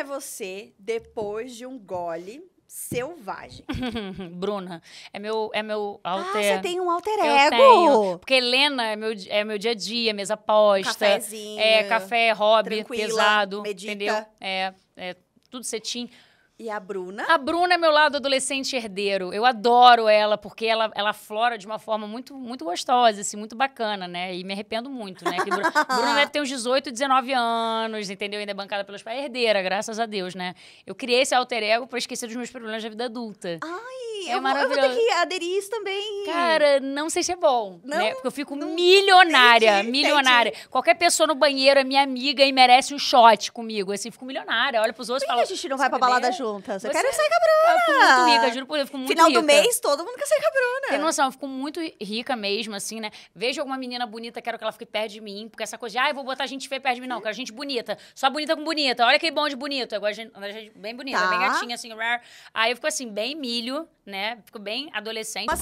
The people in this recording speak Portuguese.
é você depois de um gole selvagem? Bruna, é meu, é meu alter... Ah, você tem um alter ego! Eu tenho, porque Helena é meu, é meu dia a dia, mesa posta. Cafézinho. É, café, hobby, pesado. Medita. Entendeu? É, é tudo cetim. E a Bruna? A Bruna é meu lado adolescente herdeiro. Eu adoro ela, porque ela, ela flora de uma forma muito, muito gostosa, assim, muito bacana, né? E me arrependo muito, né? Que Bruna, Bruna deve ter uns 18, 19 anos, entendeu? Ainda é bancada pelos pais. É herdeira, graças a Deus, né? Eu criei esse alter ego pra esquecer dos meus problemas da vida adulta. Ai! é eu, maravilhoso. Eu vou ter que aderir isso também. Cara, não sei se é bom, né? não, né? Porque eu fico não, milionária, entendi, milionária. Entendi. Qualquer pessoa no banheiro é minha amiga e merece um shot comigo, assim, fico milionária. Olha pros outros e falo... a gente não vai pra balada é? juntas? Eu quero é. sair cabrona. Eu fico muito rica, juro por Deus, fico muito Final rica. do mês, todo mundo quer sair cabrona. Tem noção, eu fico muito rica mesmo, assim, né? Vejo alguma menina bonita, quero que ela fique perto de mim, porque essa coisa de, ah, eu vou botar gente feia perto de mim, não, hum? quero gente bonita. Só bonita com bonita, olha que bom de bonito. agora a é gente bem bonita, tá. bem gatinha, assim, rare Aí eu fico assim, bem milho, né? né? Fico bem adolescente. Mas...